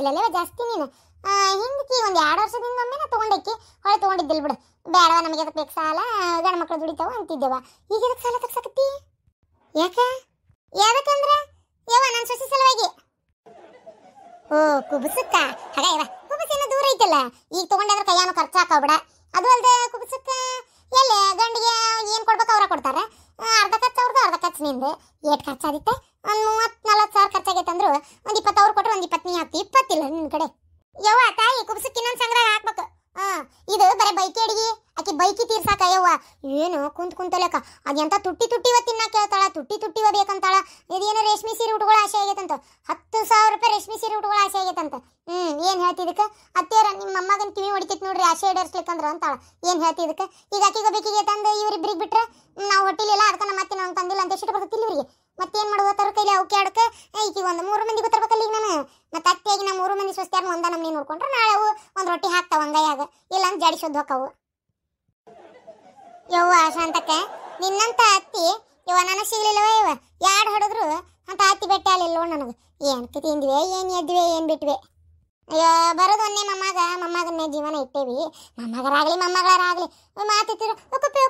ತಗೊಂಡಿದ್ದಿಲ್ಲಲ್ಲವ ಜಾಸ್ತಿ ನೀನು ಹಿಂದಕ್ಕೆ ಒಂದು ಎರಡು ವರ್ಷದಿಂದ ಒಮ್ಮೆ ನಾ ತೊಗೊಂಡಕ್ಕೆ ಹೊಳೆ ತೊಗೊಂಡಿದ್ದಿಲ್ಲ ಬಿಡು ಬೇಡವ ನಮಗೆ ಅದಕ್ಕೆ ಬೇಕು ಸಾಲ ಗಂಡ ಮಕ್ಕಳು ದುಡಿತಾವ ಅಂತಿದ್ದೇವ ಈಗ ಅದಕ್ಕೆ ಸಾಲ ತಗ್ಸಕತ್ತಿ ಯಾಕೆ ಯಾವತ್ತಂದ್ರೆ ಯಾವ ನನ್ನ ಸೊಸೆ ಸಲುವಾಗಿ ಓ ಕುಬುಸಕ್ಕ ಹಾಗಾಯವ ಕುಬುಸ ಏನೋ ದೂರ ಐತಲ್ಲ ಈಗ ತೊಗೊಂಡಾದ್ರೆ ಕೈಯಾನು ಬಿಡ ಅದು ಅಲ್ಲದೆ ಕುಬುಸಕ್ಕ ಎಲ್ಲಿ ಗಂಡಿಗೆ ಏನು ಕೊಡ್ಬೇಕು ಅವ್ರ ಕೊಡ್ತಾರೆ ಅರ್ಧ ಖರ್ಚು ಅವ್ರದ್ದು ಅರ್ಧ ಖರ್ಚು ನಿಂದು ಏಟ್ ಖರ್ಚಾದಿತ್ತೆ ಒಂದು ಮೂವತ್ತು ನಲ್ವತ್ತು ಸಾವಿರ ಖರ್ಚಾಗೈತೆ ಅಂದ್ರು ಒಂದು ಇಪ್ಪತ್ತು ಅವ್ರು ಕೊಟ್ಟರೆ ಒಂದು ಇಪ್ಪತ್ತು ನೀ ಹಾಕ್ತಿ ಇಪ್ಪತ್ತಿಲ್ಲ ನಿನ್ನ ಕಡೆ ಯವ್ವ ತಾಯಿ ಕುಬ್ಸಕ್ಕೆ ಇನ್ನೊಂದು ಸಂಗ್ರಹ ಹಾಕ್ಬೇಕು ಇದು ಬರೀ ಬೈಕಿ ಅಡಿಗೆ ಆಕೆ ಬೈಕಿ ತೀರ್ಸಾಕ ಯವ್ವ ಏನು ಕುಂತ ಕುಂತಲೇಕ ಅದೆಂತ ತುಟ್ಟಿ ಇವತ್ತು ತಿನ್ನಕ್ಕೆ ಹೇಳ್ತಾಳ ತುಟ್ಟಿ ತುಟ್ಟಿ ಬೇಕಂತಾಳ ಇದೇನು ರೇಷ್ಮೆ ಸೀರೆ ಉಟ್ಕೊಳ್ಳೋ ಆಸೆ ಆಗೈತಂತ ಹತ್ತು ಸಾವಿರ ರೂಪಾಯಿ ರೇಷ್ಮೆ ಸೀರೆ ಉಟ್ಕೊಳ್ಳೋ ಆಸೆ ಆಗೈತಂತ ಹ್ಞೂ ಏನು ಹೇಳ್ತಿದ್ದಕ್ಕೆ ಅತ್ತೇರ ನಿಮ್ಮ ಅಮ್ಮಗನ ಕಿವಿ ಹೊಡಿತೈತೆ ನೋಡ್ರಿ ಆಸೆ ಈಡೇರಿಸ್ಲಿಕ್ಕಂದ್ರೆ ಅಂತಾಳ ಏನು ಹೇಳ್ತಿದ್ದಕ್ಕೆ ಈಗ ಆಕೆಗೆ ಬೇಕಿಗೆ ತಂದು ಇವರಿಬ್ಬರಿಗೆ ಬಿಟ್ರೆ ನಾವು ಹೊಟ್ಟಿಲಿಲ್ಲ ಅದಕ್ಕೆ ನಮ್ಮ ಅತ್ತೆ ತಂದಿಲ್ಲ ಅಂತ ಎಷ್ಟು ಬರ್ತಿಲ್ಲ ಇವರಿಗೆ ಮತ್ತೇನು ಮಾಡುವ ತರ ಕೈಲಿ ಅವಕ್ಕೆ ಆಡಕ್ಕೆ ಈಗ ಒಂದು ಮೂರು ಮಂದಿ ಗೊತ್ತಿರ್ಬೇಕಲ್ಲ ಈಗ ನಾನು ಮತ್ತೆ ಅತ್ತಿಯಾಗಿ ನಮ್ಮ ಮೂರು ಮಂದಿ ಸ್ವಸ್ತಿಯಾರ ಒಂದ ನಮ್ಮನೆ ನೋಡ್ಕೊಂಡ್ರೆ ನಾಳೆ ಅವು ಒಂದು ರೊಟ್ಟಿ ಹಾಕ್ತಾವ ಹಂಗಾಯಾಗ ಇಲ್ಲ ಅಂತ ಜಾಡಿ ಶುದ್ಧ ಹೋಕ್ಕವು ಯವ್ವ ಶಾಂತಕ್ಕ ನಿನ್ನಂತ ಅತ್ತಿ ಇವ ನನಗೆ ಸಿಗ್ಲಿಲ್ಲವ ಇವ ಯಾರು ಹೊಡೆದ್ರು ಅಂತ ಅತ್ತಿ ಬೆಟ್ಟ ಅಲ್ಲಿಲ್ಲ ನನಗೆ ಏನು ತಿಂದ್ವಿ ಏನು ಎದ್ವಿ ಏನು ಬಿಟ್ವಿ ಅಯ್ಯೋ ಬರೋದು ಒಂದೇ ಮಮ್ಮಗ ಮಮ್ಮಗನ್ನೇ ಜೀವನ ಇಟ್ಟೇವಿ ಮಮ್ಮಗರಾಗಲಿ ಮಮ್ಮಗಳಾರಾಗಲಿ ಮಾತಿತ್ತಿರು ಒಕ್ಕಪ್ಪಿ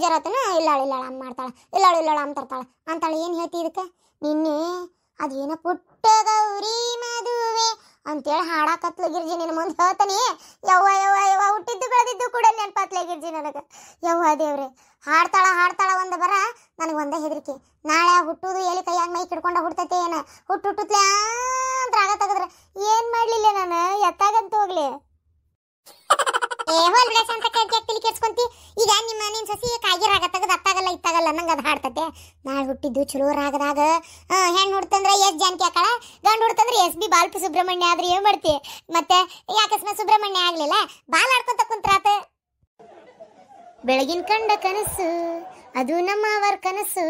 ಬೇಜಾರಾತನ ಇಲ್ಲಾಳು ಇಲ್ಲಾಳು ಅಮ್ಮ ಮಾಡ್ತಾಳೆ ಇಲ್ಲಾಳು ಇಲ್ಲಾಳು ಅಮ್ಮ ಅಂತಾಳೆ ಏನು ಹೇಳ್ತಿ ಇದಕ್ಕೆ ನಿನ್ನೆ ಅದೇನೋ ಪುಟ್ಟ ಗೌರಿ ಮದುವೆ ಅಂತೇಳಿ ಹಾಡಾಕತ್ಲ ಗಿರ್ಜಿ ನಿನ್ನ ಮುಂದೆ ಹೇಳ್ತಾನೆ ಯವ್ವ ಯವ್ವ ಯವ್ವ ಹುಟ್ಟಿದ್ದು ಬೆಳೆದಿದ್ದು ಕೂಡ ನೆನಪತ್ಲೆ ಗಿರ್ಜಿ ನನಗೆ ಯವ್ವ ದೇವ್ರಿ ಹಾಡ್ತಾಳ ಹಾಡ್ತಾಳ ಒಂದು ಬರ ನನಗೆ ಒಂದೇ ಹೆದರಿಕೆ ನಾಳೆ ಹುಟ್ಟುದು ಎಲ್ಲಿ ಕೈಯಾಗ ಮೈ ಕಿಡ್ಕೊಂಡು ಹುಡ್ತೈತಿ ಏನು ಹುಟ್ಟು ಹುಟ್ಟುತ್ತಲೇ ಅಂತ ಆಗ ತೆಗೆದ್ರೆ ಏನು ಮಾಡಲಿಲ್ಲ ನಾನು ಎತ್ತಾಗಂತ ಹೋಗ್ಲಿ ಏ ಹೋಲ್ ಬಿಡಸ ಅಂತ ಈಗ ನಿಮ್ಮ ಮನೆ ಸಸಿ ಕಾಗಿ ರಾಗ ತೆಗೆದು ಅತ್ತಾಗಲ್ಲ ಇತ್ತಾಗಲ್ಲ ನಂಗೆ ಅದು ಹಾಡ್ತತೆ ನಾಳೆ ಹುಟ್ಟಿದ್ದು ಚಲೋ ರಾಗದಾಗ ಹೆಣ್ಣು ಹುಡ್ತಂದ್ರೆ ಎಸ್ ಜಾನಕಿ ಆಕಳ ಗಂಡು ಹುಡ್ತಂದ್ರೆ ಎಸ್ ಬಿ ಬಾಲ್ಪು ಸುಬ್ರಹ್ಮಣ್ಯ ಆದ್ರೆ ಏನು ಮಾಡ್ತಿ ಮತ್ತೆ ಯಾಕಸ್ಮಾತ್ ಸುಬ್ರಹ್ಮಣ್ಯ ಆಗಲಿಲ್ಲ ಬಾಲ್ ಆಡ್ಕೊಂತ ಕುಂತ್ರಾತ ಬೆಳಗಿನ ಕಂಡ ಕನಸು ಅದು ನಮ್ಮವರ ಕನಸು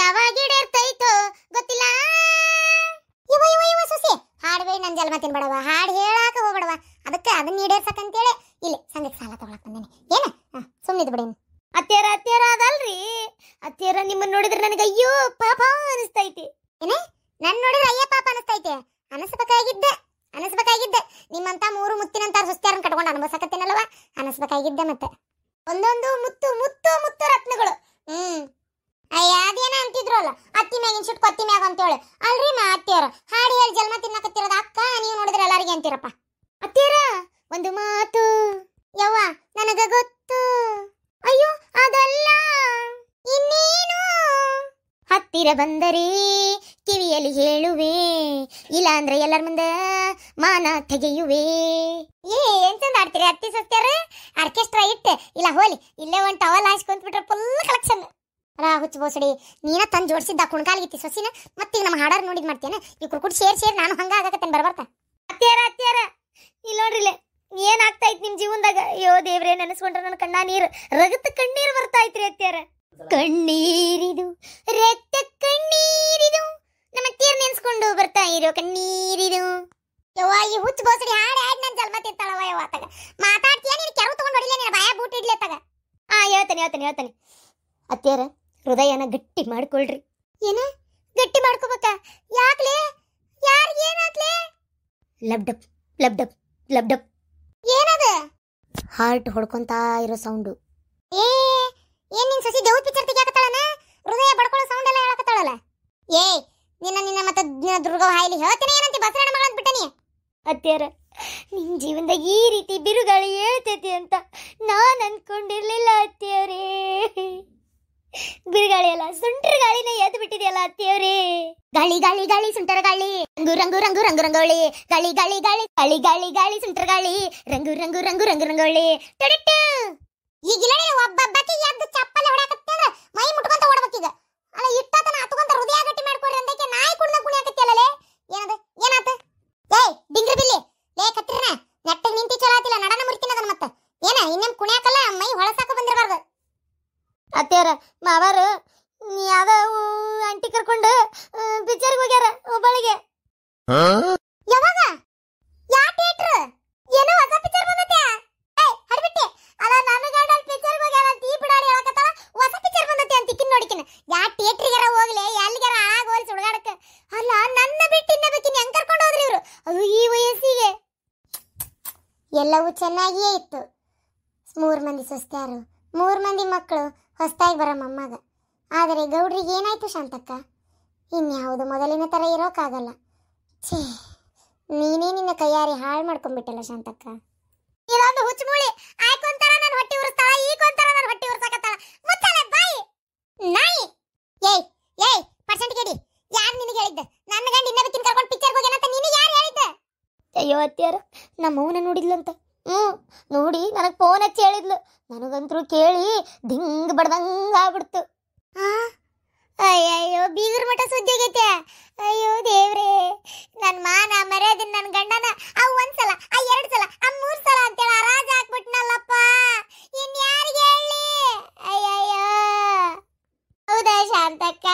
ಯಾವಾಗ ಈಡೇರ್ತೈತೋ ಗೊತ್ತಿಲ್ಲ ಇವ ಇವ ಇವ ಸಸಿ ಹಾಡ್ಬೇಡಿ ನನ್ನ ಜನ್ಮ ತಿನ್ಬೇಡವ ಹಾಡು ಹೇಳಾಕ ಹೋಗ್ಬೇಡವ ಅದಕ್ಕೆ ಅದನ್ನ ಈಡೇರ್ಸಕ್ ಅಂತೇಳಿ ಇಲ್ಲಿ ಸಂಘಕ್ಕೆ ಸಾಲ ತಗೊಳಕ್ ಬಂದೇನೆ ಏನ ಸುಮ್ಮನಿದ್ ಬಿಡಿ ಅತ್ತೇರ ಅತ್ತೇರ ಅದಲ್ರಿ ಅತ್ತೇರ ನಿಮ್ಮನ್ನ ನೋಡಿದ್ರೆ ನನಗೆ ಅಯ್ಯೋ ಪಾಪ ಅನಿಸ್ತೈತಿ ಏನೇ ನನ್ನ ನೋಡಿದ್ರೆ ಅಯ್ಯ ಪಾಪ ಅನಿಸ್ತೈತೆ ಅನಿಸ್ಬೇಕಾಗಿದ್ದೆ ಅನಿಸ್ಬೇಕಾಗಿದ್ದೆ ನಿಮ್ಮಂತ ಮೂರು ಮುತ್ತಿನಂತ ಸುಸ್ತ್ಯಾರನ್ನ ಕಟ್ಕೊಂಡು ಅನುಭವಿಸಕತ್ತೇನಲ್ವ ಅನಿಸ್ಬೇಕಾಗಿದ್ದೆ ಮತ್ತೆ ಒಂದೊಂದು ಮುತ್ತು ಮುತ್ತು ಮುತ್ತು ರತ್ನಗಳು ಹ್ಮ್ ಅದೇನ ಅಂತಿದ್ರಲ್ಲ ಅತ್ತಿ ಮ್ಯಾಗಿನ ಸುಟ್ ಕೊತ್ತಿ ಮ್ಯಾಗ ಅಂತೇಳಿ ಅಲ್ರಿ ಮಾ ಅತ್ತಿಯರ ಹಾಡಿ ಹೇಳಿ ಜನ್ಮ ತಿನ್ನಕತ್ತಿರೋದ ಅಕ್ಕ ನೀವು ನೋಡಿದ್ರೆ ಎಲ್ಲರಿಗೆ ಅಂತೀರಪ್ಪ ಅತ್ತಿಯರ ಒಂದು ಮಾತು ಯವ್ವ ನನಗ ಗೊತ್ತು ಅಯ್ಯೋ ಅದಲ್ಲ ಇನ್ನೇನು ಹತ್ತಿರ ಬಂದರೆ ಕಿವಿಯಲ್ಲಿ ಹೇಳುವೆ ಇಲ್ಲ ಅಂದ್ರೆ ಎಲ್ಲರ ಮುಂದೆ ಮಾನ ತೆಗೆಯುವೆ ಏ ಏನ್ ಚಂದ ಆಡ್ತೀರಿ ಅತ್ತಿ ಸಸ್ತ್ಯಾರ ಆರ್ಕೆಸ್ಟ್ರಾ ಇಟ್ಟೆ ಇಲ್ಲ ಹೋಲಿ ಇಲ್ಲೇ ಒಂದು ಟವಲ್ ಹಾಸ್ಕೊಂತ ಬಿಟ್ರೆ ಫುಲ್ ಕಲೆಕ್ಷನ್ ಅಲ್ಲ ಹುಚ್ಚ ಬೋಸಡಿ ನೀನ ತಂದು ಜೋಡಿಸಿದ್ದ ಕುಣ್ಕಾಲಿಗಿತ್ತಿ ಸೊಸಿನ ಮತ್ತೀಗ ನಮ್ಮ ಹಾಡರ್ ನೋಡಿದ್ ಮಾಡ್ತೇನೆ ಈ ಕುರ್ಕುಟ್ ಸೇರ್ ಸೇರ್ ನಾನು ಹಂಗ ಆಗಕತ್ತೇನೆ ಬರ್ಬರ್ತ ಅತ್ತಿಯರ ಅತ್ತಿಯರ ಇಲ್ಲಿ ನೋಡ್ರಿಲೆ ಏನ್ ಆಗ್ತಾ ಐತಿ ನಿಮ್ ಜೀವನದಾಗ ಅಯ್ಯೋ ದೇವ್ರೆ ನೆನೆಸ್ಕೊಂಡ್ರೆ ನನ್ನ ಕಣ್ಣ ನೀರು ರಗತ್ ಕಣ್ಣೀರ್ ಬರ್ತಾ ಐತ್ರಿ ಅತ್ತೆಯರ ಕಣ್ಣೀರಿದು ರಕ್ತ ಕಣ್ಣೀರಿದು ನಮ್ಮ ಅತ್ತೆಯರ್ ನೆನ್ಸ್ಕೊಂಡು ಬರ್ತಾ ಇರೋ ಕಣ್ಣೀರಿದು ಯವ್ವ ಈ ಹುಚ್ಚ ಬೋಸಡಿ ಹಾಡ್ ಹಾಡ್ ನನ್ನ ಜಲ್ಮ ತಿಂತಾಳವ ಯವ್ವ ತಗ ಮಾತಾಡ್ತೀಯ ನೀನು ಕೆರವು ತಗೊಂಡು ಹೊಡಿಲೇ ನೀನು ಬಾಯ ಬೂಟ್ ಇಡ್ಲೇ ತಗ ಆ ಹೇಳ್ತೇನೆ ಹೇಳ್ತೇನೆ ಹೇಳ್ತೇನೆ ಅತ್ತೆಯರ ಹೃದಯನ ಗಟ್ಟಿ ಮಾಡ್ಕೊಳ್ರಿ ಏನ ಗಟ್ಟಿ ಮಾಡ್ಕೋಬೇಕ ಯಾಕ್ಲೆ ಯಾರಿಗೆ ಏನಾಗ್ಲೆ ಲಬ್ಡಪ್ ಲಬ್ಡಪ್ ಲಬ್ಡಪ್ ಏನದ ಹಾರ್ಟ್ ಹೊಡ್ಕೊಂತ ಇರೋ ಸೌಂಡು ಏ ಏನ್ ನಿನ್ ಸಸಿ ದೇವ್ ಪಿಕ್ಚರ್ ತೆಗಿಯಾಕತ್ತಾಳನ ಹೃದಯ ಬಡ್ಕೊಳ್ಳೋ ಸೌಂಡ್ ಎಲ್ಲ ಹೇಳಕತ್ತಾಳಲ್ಲ ಏ ನಿನ್ನ ನಿನ್ನ ಮತ್ತೆ ದುರ್ಗ ಹಾಯಿಲಿ ಹೇಳ್ತೀನಿ ಏನಂತ ಬಸರಣ ಮಗಳ ಬಿಟ್ಟನಿ ಅತ್ಯಾರ ನಿಮ್ ಜೀವನದಾಗ ಈ ರೀತಿ ಬಿರುಗಾಳಿ ಹೇಳ್ತೈತಿ ಅಂತ ನಾನು ಅನ್ಕೊಂಡಿರ್ಲಿಲ್ಲ ಅತ್ಯಾರೇ ಬಿರುಗಾಳಿಯಲ್ಲ ಸುಂಟರ ಗಾಳಿನ ಎದ್ದು ಬಿಟ್ಟಿದೆಯಲ್ಲ ಅತ್ತಿಯವ್ರಿ ಗಾಳಿ ಗಾಳಿ ಗಾಳಿ ಸುಂಟರ ಗಾಳಿ ರಂಗು ರಂಗು ರಂಗು ರಂಗು ರಂಗೋಳಿ ಗಾಳಿ ಗಾಳಿ ಗಾಳಿ ಗಾಳಿ ಗಾಳಿ ಗಾಳಿ ಸುಂಟರ ಗಾಳಿ ರಂಗು ರಂಗು ರಂಗು ರಂಗು ರಂಗೋಳಿ ಈಗ ಒಬ್ಬ ಎದ್ದು ಚಪ್ಪಲಿ ಹೊಡ್ಯಾಕತ್ತೆ ಮೈ ಮುಟ್ಕೊಂತ ಓಡ್ಬೇಕು ಎಲ್ಲವೂ ಚೆನ್ನಾಗಿಯೇ ಇತ್ತು ಮೂರು ಮಂದಿ ಸುಸ್ತ್ಯಾರು ಮೂರು ಮಂದಿ ಮಕ್ಕಳು ಹೊಸದಾಗಿ ಬರೋ ಮೊಮ್ಮಗ ಆದರೆ ಗೌಡ್ರಿಗೆ ಏನಾಯ್ತು ಶಾಂತಕ್ಕ ಇನ್ಯಾವುದು ಮೊದಲಿನ ಥರ ಇರೋಕ್ಕಾಗಲ್ಲ ಛೇ ನೀನೇ ನಿನ್ನ ಕೈಯಾರಿ ಹಾಳು ಮಾಡ್ಕೊಂಡ್ಬಿಟ್ಟಲ್ಲ ಶಾಂತಕ್ಕ ಇದೊಂದು ಹುಚ್ಚಮೂಳಿ ಆಯ್ಕೊಂತಾರ ನನ್ನ ಹೊಟ್ಟೆ ಉರಿಸ್ತಾಳ ಈಗೊಂತಾರ ನನ್ನ ಹೊಟ್ಟೆ ಉರಿಸಕತ್ತಾಳ ಮುತ್ತಲೆ ಬಾಯಿ ನಾಯಿ ಏಯ್ ಏಯ್ ಪರ್ಸೆಂಟ್ ಕೇಳಿ ಯಾರು ನಿನಗೆ ಹೇಳಿದ್ದೆ ನನ್ನ ಗಂಡ ಇನ್ನೊಬ್ಬಕ್ಕಿನ ಕರ್ಕೊಂಡು ಪಿಕ್ಚರ್ ಹೋಗ್ಯಾನಂತ ನೀನು ಯಾರು ಹೇಳಿದ್ದೆ ಅಯ್ಯೋ ಅತ್ತಿಯರು ನಮ್ಮವನ ಅವನ ನೋಡಿದ್ಲಂತ ಹ್ಞೂ ನೋಡಿ ನನಗೆ ಫೋನ್ ಹಚ್ಚಿ ಹೇಳಿದ್ಲು ನನಗಂತರೂ ಕೇಳಿ ದಿಂಗ್ ಬಡ್ದಂಗ ಆಗ್ಬಿಡ್ತು ಅಯ್ಯಯ್ಯೋ ಬೀಗರ ಮಠ ಸುದ್ದಿಗೈತೆ ಅಯ್ಯೋ ದೇವ್ರೇ ನನ್ನ ಮಾನ ಮರ್ಯಾದಿನ ನನ್ನ ಗಂಡನ ಅವು ಒಂದ್ಸಲ ಆ ಎರಡು ಸಲ ಆ ಮೂರು ಸಲ ಅಂತೇಳಿ ಆ ರಾಜ ಹಾಕ್ಬಿಟ್ನಲ್ಲಪ್ಪ ಇನ್ನು ಯಾರಿಗೆ ಹೇಳಿ ಅಯ್ಯಯ್ಯೋ ಹೌದಾ ಶಾಂತಕ್ಕ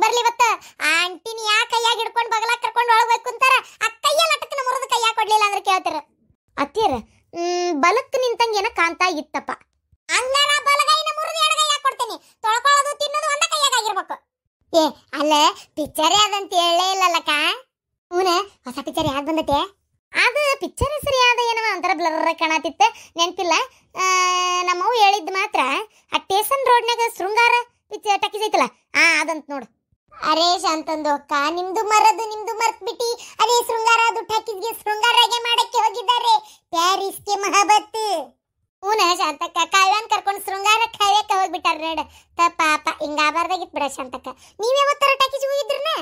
ಮನೆಗ್ ಬರ್ಲಿ ಇವತ್ತ ಆಂಟಿನ ಯಾ ಕೈಯಾಗ ಹಿಡ್ಕೊಂಡು ಬಗಲಾಗ ಕರ್ಕೊಂಡು ಒಳಗೆ ಹೋಗಿ ಕುಂತಾರ ಆ ಕೈಯ ಲಟಕನ ಮುರಿದು ಕೈಯಾ ಕೊಡ್ಲಿಲ್ಲ ಅಂದ್ರೆ ಕೇಳ್ತಾರ ಅತ್ತಿಯರ ಬಲಕ್ ನಿಂತಂಗ ಏನ ಕಾಂತಾ ಇತ್ತಪ್ಪ ಹಂಗಾರ ಬಲಗೈನ ಮುರಿದು ಎಡಗೈಯ ಕೊಡ್ತೇನೆ ತೊಳ್ಕೊಳ್ಳೋದು ತಿನ್ನೋದು ಒಂದ ಕೈಯಾಗ ಆಗಿರ್ಬೇಕು ಏ ಅಲ್ಲ ಪಿಕ್ಚರ್ ಯಾವ್ದಂತ ಹೇಳೇ ಇಲ್ಲಲ್ಲಕ್ಕ ಹೂನ ಹೊಸ ಪಿಕ್ಚರ್ ಯಾವ್ದು ಬಂದತೆ ಅದು ಪಿಕ್ಚರ್ ಸರಿಯಾದ ಯಾವ್ದ ಏನವ ಒಂಥರ ಬ್ಲರ್ ಕಾಣತಿತ್ತೆ ನೆನಪಿಲ್ಲ ನಮ್ಮವು ಹೇಳಿದ್ದು ಮಾತ್ರ ಆ ಸ್ಟೇಷನ್ ರೋಡ್ನ್ಯಾಗ ಶೃಂಗಾರ ಪಿಕ್ಚರ್ ಟಕ್ಕಿಸೈತಲ್ಲ ಆ ಅದಂತ ನೋಡು ಅರೆ ಅಂತಂದು ಅಕ್ಕ ನಿಮ್ದು ಮರದು ನಿಮ್ದು ಮರ್ತ್ ಬಿಟ್ಟಿ ಅದೇ ಶೃಂಗಾರ ದುಟ್ಟಾಕಿದ್ಗೆ ಶೃಂಗಾರಾಗೆ ಮಾಡಕ್ಕೆ ಹೋಗಿದ್ದಾರೆ ಪ್ಯಾರಿಸ್ಗೆ ಮಹಾಬತ್ ಹೂನ ಶಾಂತಕ್ಕ ಕಾವ್ಯಾನ್ ಕರ್ಕೊಂಡು ಶೃಂಗಾರ ಕಾವ್ಯಕ್ಕೆ ಹೋಗ್ಬಿಟ್ಟಾರ ನೋಡ ತ ಪಾಪ ಹಿಂಗಾಬಾರ್ದಾಗಿತ್ ಬಿಡ ಶಾಂತಕ್ಕ ನೀವ್ ಯಾವತ್ತರ ಟಾಕೀಸ್ ಹೋಗಿದ್ರನ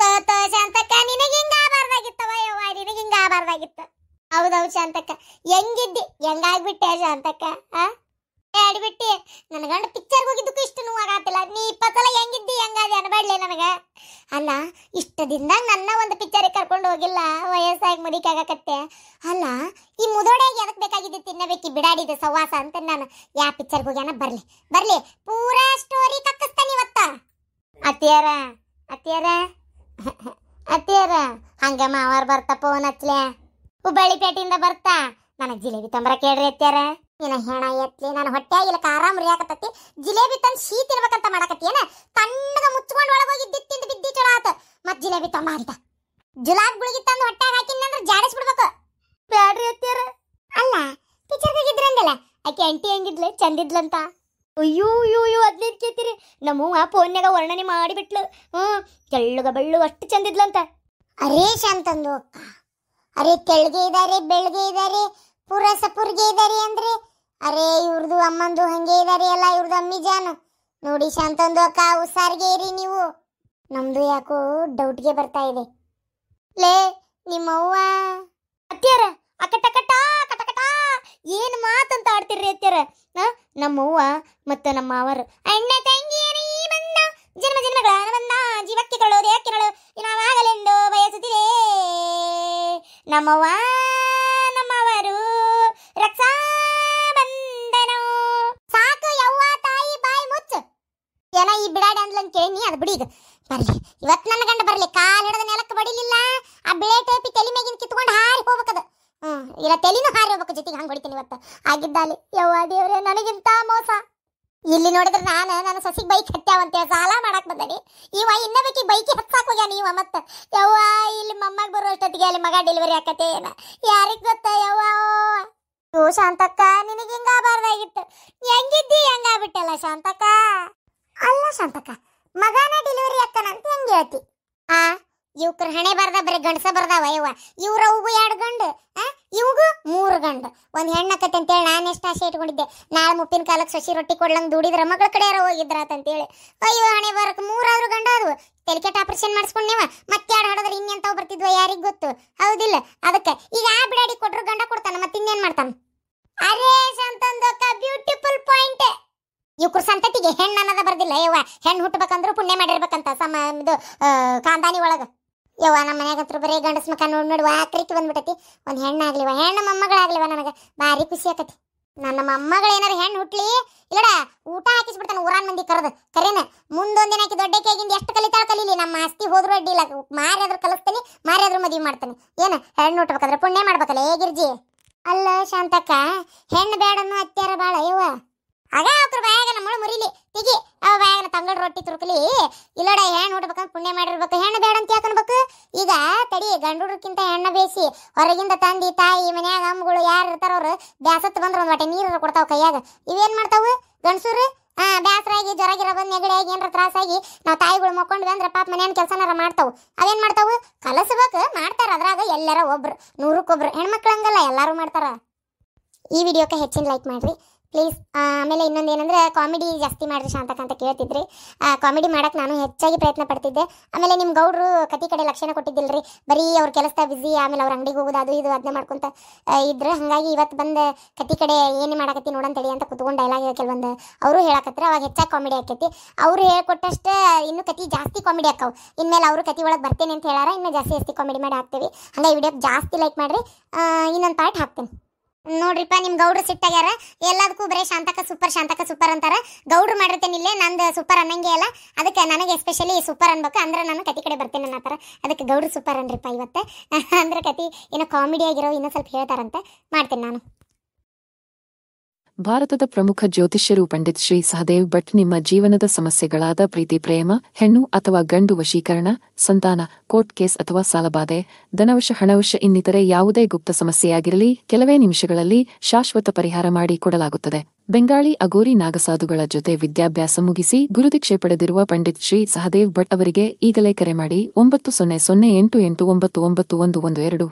ತೋ ತೋ ಶಾಂತಕ್ಕ ನಿನಗೆ ಹಿಂಗಾಬಾರ್ದಾಗಿತ್ತವ ಯವ್ವ ನಿನಗೆ ಹಿಂಗಾಬಾರ್ದಾಗಿತ್ತು ಹೌದೌದು ಶಾಂತಕ್ಕ ಹೆಂಗಿದ್ದಿ ಹೆಂಗಾಗ್ಬಿಟ್ಟೆ ಶಾಂತಕ್ಕ ಆ ಬಿಟ್ಟಿ ಆಡಿಬಿಟ್ಟಿ ನನ್ನ ಗಂಡ ಪಿಕ್ಚರ್ಗೆ ಹೋಗಿದ್ದಕ್ಕೂ ಇಷ್ಟು ಆಗತ್ತಿಲ್ಲ ನೀ ಇಪ್ಪತ್ತು ಸಲ ಹೆಂಗಿದ್ದಿ ಹೆಂಗಾದೆ ಅನ್ಬೇಡ್ಲಿ ನನಗೆ ಅಲ್ಲ ಇಷ್ಟದಿಂದ ನನ್ನ ಒಂದು ಪಿಕ್ಚರಿಗೆ ಕರ್ಕೊಂಡು ಹೋಗಿಲ್ಲ ವಯಸ್ಸಾಗಿ ಮುರಿಕಾಗಕತ್ತೆ ಅಲ್ಲ ಈ ಮುದೋಡೆಗೆ ಎದಕ್ಕೆ ಬೇಕಾಗಿದ್ದು ತಿನ್ನಬೇಕು ಬಿಡಾಡಿದೆ ಸವಾಸ ಅಂತ ನಾನು ಯಾವ ಪಿಕ್ಚರ್ ಹೋಗ್ಯಾನ ಬರಲಿ ಬರಲಿ ಪೂರಾ ಸ್ಟೋರಿ ಕಕ್ಕಿಸ್ತಾನೆ ಇವತ್ತ ಅತ್ತಿಯರ ಅತ್ತಿಯರ ಅತ್ತಿಯರ ಹಂಗ ಮಾವಾರ್ ಬರ್ತಾ ಫೋನ್ ಹಚ್ಲೆ ಹುಬ್ಬಳ್ಳಿ ಪೇಟೆಯಿಂದ ಬರ್ತಾ ನನಗೆ ಜಿಲೇಬಿ ತಂಬ್ರ ಕೇಳ್ರಿ ಅತ್ತಿಯರ ನಿನ್ನ ಹೆಣ ಎತ್ಲಿ ನಾನು ಹೊಟ್ಟೆಯಾಗಿಲ್ಲಕ್ಕೆ ಆರಾಮ್ ರಿಯಾಕತ್ತತಿ ಜಿಲೇಬಿ ತಂದು ಶೀ ತಿನ್ಬೇಕಂತ ಮಾಡಕತ್ತೇನ ತಣ್ಣಗ ಮುಚ್ಕೊಂಡು ಒಳಗೋಗಿದ್ದಿ ತಿಂದು ಬಿದ್ದಿ ಚಲೋ ಆತ ಮತ್ತೆ ಜಿಲೇಬಿ ತಮ್ಮ ಅಂತ ಜುಲಾಬ್ ಗುಳಿಗೆ ತಂದು ಹೊಟ್ಟೆಗೆ ಹಾಕಿನಿ ಅಂದ್ರೆ ಬಿಡ್ಬೇಕು ಬ್ಯಾಡ್ರಿ ಅತ್ತಿಯರ ಅಲ್ಲ ಟೀಚರ್ ಅಂದಲ್ಲ ಆಕೆ ಅಂಟಿ ಹೆಂಗಿದ್ಲೆ ಚಂದಿದ್ಲಂತ ಅಯ್ಯೋ ಅಯ್ಯೋ ಅಯ್ಯೋ ಅದ್ನೇನು ಕೇಳ್ತೀರಿ ನಮ್ಮವ್ವ ಫೋನ್ಯಾಗ ವರ್ಣನೆ ಮಾಡಿಬಿಟ್ಲು ಹ್ಞೂ ತೆಳ್ಳಗ ಬೆಳ್ಳು ಅಷ್ಟು ಚಂದಿದ್ಲಂತ ಅರೇಶ್ ಅಂತಂದು ಅಕ್ಕ ಅರೆ ತೆಳ್ಳಗೆ ಇದ್ದಾರೆ ಬೆಳಗ್ಗೆ ಇದ್ದಾರೆ ಪೂರ ಸಪೂರ್ಗೆ ಇದಾರಿ ಅಂದ್ರೆ ಅರೇ ಇವ್ರದು ಅಮ್ಮಂದು ಹಂಗೆ ಇದ್ದಾರೆ ಅಲ್ಲ ಇವ್ರದು ಅಮ್ಮಿ ಜಾನು ನೋಡಿ ಶಾಂತಂದು ಅಕ್ಕ ಹುಷಾರಿಗೆ ಇರಿ ನೀವು ನಮ್ದು ಯಾಕೋ ಡೌಟ್ಗೆ ಬರ್ತಾ ಇದೆ ಲೇ ನಿಮ್ಮವ್ವ ಅತ್ಯಾರ ಅಕಟಕಟ ಕಟಕಟ ಏನು ಮಾತಂತ ಆಡ್ತಿರ್ರಿ ಅತ್ಯಾರ ನಮ್ಮವ್ವ ಮತ್ತು ನಮ್ಮ ಮಾವರು ಅಣ್ಣ ತಂಗಿ ಬಂದ ಜನ್ಮ ಜನ್ಮಗಳ ಬಂದ ಜೀವಕ್ಕೆ ಕಳೋದು ಯಾಕೆ ನಾವಾಗಲೆಂದು ಬಯಸುತ್ತಿದೆ ನಮ್ಮವ್ವ ಅದು ಈಗ ಬರ್ಲಿ ಇವತ್ತು ನನ್ನ ಗಂಡ ಬರಲಿ ಕಾಲ್ ಹಿಡಿದ ನೆಲಕ್ಕೆ ಬಡಿಲಿಲ್ಲ ಆ ಬಿಳೆ ಟೇಪಿ ತಲೆ ಮೇಗಿನ ಕಿತ್ಕೊಂಡು ಹಾರಿ ಹೋಗ್ಬೇಕದ ಹ್ಞೂ ಇಲ್ಲ ತಲೆನೂ ಹಾರಿ ಹೋಗ್ಬೇಕು ಜೊತೆಗೆ ಹಂಗೆ ಹೊಡಿತೀನಿ ಇವತ್ತು ಆಗಿದ್ದಾಲಿ ಯವ್ವ ದೇವ್ರೆ ನನಗಿಂತ ಮೋಸ ಇಲ್ಲಿ ನೋಡಿದ್ರೆ ನಾನು ನನ್ನ ಸಸಿಗೆ ಬೈಕ್ ಹತ್ಯಾವಂತೇಳಿ ಸಾಲ ಮಾಡಕ್ಕೆ ಬಂದಡಿ ಇವ ಇನ್ನ ಬೇಕಿ ಬೈಕ್ ಹತ್ಸಾಕ್ ಹೋಗ್ಯಾನ ಇವ ಮತ್ತೆ ಯವ್ವ ಇಲ್ಲಿ ಮಮ್ಮಗೆ ಬರೋ ಅಷ್ಟೊತ್ತಿಗೆ ಅಲ್ಲಿ ಮಗ ಡೆಲಿವರಿ ಆಕತೆ ಏನ ಗೊತ್ತ ಯವ್ವ ಓ ಶಾಂತಕ್ಕ ನಿನಗೆ ಹಿಂಗಾಗಬಾರ್ದಾಗಿತ್ತು ಹೆಂಗಿದ್ದಿ ಹೆಂಗಾಗ್ಬಿಟ್ಟಲ್ಲ ಶಾಂತಕ್ಕ ಅಲ್ಲ ಶಾಂತಕ್ಕ ಮಗನ ಡೆಲಿವರಿ ಅಕ್ಕನಂತ ಹೆಂಗ್ ಹೇಳ್ತಿ ಆ ಇವ್ಕ್ರ ಹಣೆ ಬರ್ದ ಬರೀ ಗಂಡಸ ಬರ್ದಾವ ಅಯ್ಯವ ಇವ್ರ ಅವುಗೂ ಎರಡು ಆ ಇವ್ಗು ಮೂರು ಗಂಡು ಒಂದು ಅಂತ ಅಂತೇಳಿ ನಾನು ಎಷ್ಟು ಆಸೆ ಇಟ್ಕೊಂಡಿದ್ದೆ ನಾಳೆ ಮುಪ್ಪಿನ ಕಾಲಕ್ಕೆ ಸಸಿ ರೊಟ್ಟಿ ಕೊಡ್ಲಂಗೆ ದುಡಿದ್ರ ಮಗಳ ಕಡೆ ಯಾರೋ ಹೋಗಿದ್ರ ಅಂತೇಳಿ ಅಯ್ಯೋ ಹಣೆ ಬರಕ್ಕೆ ಮೂರಾದ್ರೂ ಗಂಡ ಅದು ತೆಲಿಕೆಟ್ ಆಪರೇಷನ್ ಮಾಡಿಸ್ಕೊಂಡು ನೀವ ಮತ್ತೆ ಎರಡು ಹಾಡಿದ್ರೆ ಇನ್ನೆಂತವ್ ಬರ್ತಿದ್ವ ಯಾರಿಗೆ ಗೊತ್ತು ಹೌದಿಲ್ಲ ಅದಕ್ಕೆ ಈಗ ಆ ಬಿಡ ಇವ್ ಕುರ್ಸಂತತಿಗೆ ಹೆಣ್ಣು ಅನ್ನೋದ ಬರ್ದಿಲ್ಲ ಯವ್ವ ಹೆಣ್ಣು ಹುಟ್ಟಬೇಕಂದ್ರೆ ಪುಣ್ಯ ಮಾಡಿರ್ಬೇಕಂತ ಸಮ ಇದು ಕಾಂದಾನಿ ಒಳಗ ಯವ್ವ ನಮ್ಮ ಹತ್ರ ಬರೀ ಗಂಡಸ್ ಮಕ ನೋಡಿ ನೋಡಿ ವಾಕ್ರಿಕೆ ಬಂದ್ಬಿಟ್ಟತಿ ಒಂದು ಹೆಣ್ಣಾಗ್ಲಿವ ಹೆಣ್ಣು ಮೊಮ್ಮಗಳಾಗ್ಲಿವ ನನಗೆ ಭಾರಿ ಖುಷಿ ಆಕತಿ ನನ್ನ ಮೊಮ್ಮಗಳು ಹೆಣ್ಣು ಹುಟ್ಲಿ ಇಲ್ಲಡ ಊಟ ಹಾಕಿಸ್ಬಿಡ್ತಾನೆ ಊರಾನ್ ಮಂದಿ ಕರೆದು ಕರೇನ ಮುಂದೊಂದಿನ ಹಾಕಿ ದೊಡ್ಡ ಆಗಿಂದ ಎಷ್ಟು ಕಲಿತಾ ಕಲೀಲಿ ನಮ್ಮ ಆಸ್ತಿ ಹೋದ್ರೂ ಅಡ್ಡಿಲ್ಲ ಮಾರಿ ಆದ್ರೂ ಮಾರಿಯಾದ್ರೂ ಮಾರಿ ಮದುವೆ ಮಾಡ್ತಾನೆ ಏನು ಹೆಣ್ಣು ಹುಟ್ಟಬೇಕಾದ್ರೆ ಪುಣ್ಯ ಮಾಡ್ಬೇಕಲ್ಲ ಹೇಗಿರ್ಜಿ ಅಲ್ಲ ಶಾಂತಕ್ಕ ಹೆಣ್ಣು ಬೇಡನ್ನು ಅತ್ಯಾರ ಬಾಳ ಯವ್ವ ಅದೇ ಅವ್ರ ಬಾಯಾಗ ನಮ್ಮ ಮುರಿಲಿ ತಿಗಿ ಅವ ಬಾಯಾಗ ತಂಗಳ ರೊಟ್ಟಿ ತುರುಕಲಿ ಇಲ್ಲೋಡ ಹೆಣ್ಣು ಹುಡ್ಬೇಕಂತ ಪುಣ್ಯ ಮಾಡಿರ್ಬೇಕು ಹೆಣ್ಣು ಬೇಡ ಅಂತ ಯಾಕನ್ಬೇಕು ಈಗ ತಡಿ ಗಂಡುಡ್ರಕ್ಕಿಂತ ಹೆಣ್ಣ ಬೇಸಿ ಹೊರಗಿಂದ ತಂದಿ ತಾಯಿ ಮನ್ಯಾಗ ಅಮ್ಮಗಳು ಯಾರು ಇರ್ತಾರವ್ರು ಬ್ಯಾಸತ್ ಬಂದ್ರೆ ಒಂದು ಹೊಟ್ಟೆ ನೀರು ಕೊಡ್ತಾವ ಕೈಯಾಗ ಇವೇನು ಮಾಡ್ತಾವು ಗಂಡಸೂರು ಹಾ ಬ್ಯಾಸರಾಗಿ ಜ್ವರ ಬಂದು ನೆಗಡಿ ಆಗಿ ಏನಾರ ತ್ರಾಸಾಗಿ ನಾವು ತಾಯಿಗಳು ಮಕ್ಕೊಂಡ್ವಿ ಅಂದ್ರೆ ಪಾಪ ಮನೇನ ಕೆಲಸನಾರ ಮಾಡ್ತಾವು ಅವೇನು ಮಾಡ್ತಾವು ಕಲಸ್ಬೇಕು ಮಾಡ್ತಾರ ಅದ್ರಾಗ ಎಲ್ಲರ ಒಬ್ರು ನೂರಕ್ಕೊಬ್ರು ಹೆಣ್ಮಕ್ಳು ಹಂಗಲ್ಲ ಎಲ್ಲರೂ ಮಾಡ್ತಾರ ಈ ವಿಡಿಯೋಕ್ಕೆ ಹೆಚ್ಚಿನ ಲೈಕ್ ಮಾಡ್ರಿ ಪ್ಲೀಸ್ ಆಮೇಲೆ ಇನ್ನೊಂದು ಏನಂದ್ರೆ ಕಾಮಿಡಿ ಜಾಸ್ತಿ ಮಾಡ್ರಿ ಶಾಂತಕ ಅಂತ ಕೇಳ್ತಿದ್ರಿ ಕಾಮಿಡಿ ಮಾಡಕ್ಕೆ ನಾನು ಹೆಚ್ಚಾಗಿ ಪ್ರಯತ್ನ ಪಡ್ತಿದ್ದೆ ಆಮೇಲೆ ನಿಮ್ಮ ಗೌಡ್ರು ಕತಿ ಕಡೆ ಲಕ್ಷಣ ಕೊಟ್ಟಿದ್ದಿಲ್ರಿ ಬರೀ ಅವ್ರ ಕೆಲಸ ಬಿಸಿ ಆಮೇಲೆ ಅವ್ರ ಅಂಗಡಿಗೆ ಹೋಗೋದು ಅದು ಇದು ಅದನ್ನ ಮಾಡ್ಕೊಂತ ಇದ್ರೆ ಹಂಗಾಗಿ ಇವತ್ತು ಬಂದ ಕತಿ ಕಡೆ ಏನು ಮಾಡಕತ್ತಿ ನೋಡಂತೇಳಿ ಅಂತ ಕುತ್ಕೊಂಡು ಡೈಲಾಗ್ ಕೆಲವೊಂದು ಅವರು ಹೇಳಕತ್ರ ಅವಾಗ ಹೆಚ್ಚಾಗಿ ಕಾಮಿಡಿ ಆಕೈತಿ ಅವ್ರು ಹೇಳ್ಕೊಟ್ಟಷ್ಟು ಇನ್ನು ಕತಿ ಜಾಸ್ತಿ ಕಾಮಿಡಿ ಆಕ್ಕವು ಇನ್ಮೇಲೆ ಅವರು ಕತಿ ಒಳಗೆ ಬರ್ತೇನೆ ಅಂತ ಹೇಳಾರ ಇನ್ನೂ ಜಾಸ್ತಿ ಜಾಸ್ತಿ ಕಾಮಿಡಿ ಮಾಡಿ ಹಾಕ್ತೇವೆ ಹಂಗಾಗಿ ವಿಡಿಯೋ ಜಾಸ್ತಿ ಲೈಕ್ ಮಾಡ್ರಿ ಇನ್ನೊಂದು ಪಾರ್ಟ್ ಹಾಕ್ತೇನೆ ನೋಡ್ರಿಪ್ಪ ನಿಮ್ ಗೌಡ್ರು ಸಿಟ್ಟಾಗ್ಯಾರ ಎಲ್ಲದಕ್ಕೂ ಬರೀ ಶಾಂತಕ ಸೂಪರ್ ಶಾಂತಕ ಸೂಪರ್ ಅಂತಾರ ಗೌಡ್ರು ಮಾಡಿರ್ತೇನೆ ಇಲ್ಲೇ ನಂದು ಸೂಪರ್ ಅನ್ನಂಗೆ ಅಲ್ಲ ಅದಕ್ಕೆ ನನಗೆ ಎಸ್ಪೆಷಲಿ ಸೂಪರ್ ಅನ್ಬೇಕು ಅಂದ್ರೆ ನಾನು ಕತಿ ಕಡೆ ಬರ್ತೇನೆ ಅನ್ನತ್ತಾರ ಅದಕ್ಕೆ ಗೌಡ್ರು ಸೂಪರ್ ಅನ್ರಿಪ್ಪ ಇವತ್ತೆ ಅಂದ್ರೆ ಕತಿ ಏನೋ ಕಾಮಿಡಿ ಆಗಿರೋ ಇನ್ನೊಂದು ಸ್ವಲ್ಪ ಹೇಳ್ತಾರಂತೆ ಮಾಡ್ತೇನೆ ನಾನು ಭಾರತದ ಪ್ರಮುಖ ಜ್ಯೋತಿಷ್ಯರು ಪಂಡಿತ್ ಶ್ರೀ ಸಹದೇವ್ ಭಟ್ ನಿಮ್ಮ ಜೀವನದ ಸಮಸ್ಯೆಗಳಾದ ಪ್ರೀತಿ ಪ್ರೇಮ ಹೆಣ್ಣು ಅಥವಾ ಗಂಡು ವಶೀಕರಣ ಸಂತಾನ ಕೋರ್ಟ್ ಕೇಸ್ ಅಥವಾ ಸಾಲಬಾಧೆ ಧನವಶ ಹಣವಶ ಇನ್ನಿತರೆ ಯಾವುದೇ ಗುಪ್ತ ಸಮಸ್ಯೆಯಾಗಿರಲಿ ಕೆಲವೇ ನಿಮಿಷಗಳಲ್ಲಿ ಶಾಶ್ವತ ಪರಿಹಾರ ಮಾಡಿ ಕೊಡಲಾಗುತ್ತದೆ ಬೆಂಗಾಳಿ ಅಗೋರಿ ನಾಗಸಾಧುಗಳ ಜೊತೆ ವಿದ್ಯಾಭ್ಯಾಸ ಮುಗಿಸಿ ಗುರುದೀಕ್ಷೆ ಪಡೆದಿರುವ ಪಂಡಿತ್ ಶ್ರೀ ಸಹದೇವ್ ಭಟ್ ಅವರಿಗೆ ಈಗಲೇ ಕರೆ ಮಾಡಿ ಒಂಬತ್ತು ಸೊನ್ನೆ ಸೊನ್ನೆ ಎಂಟು ಎಂಟು ಒಂಬತ್ತು ಒಂಬತ್ತು ಒಂದು ಒಂದು ಎರಡು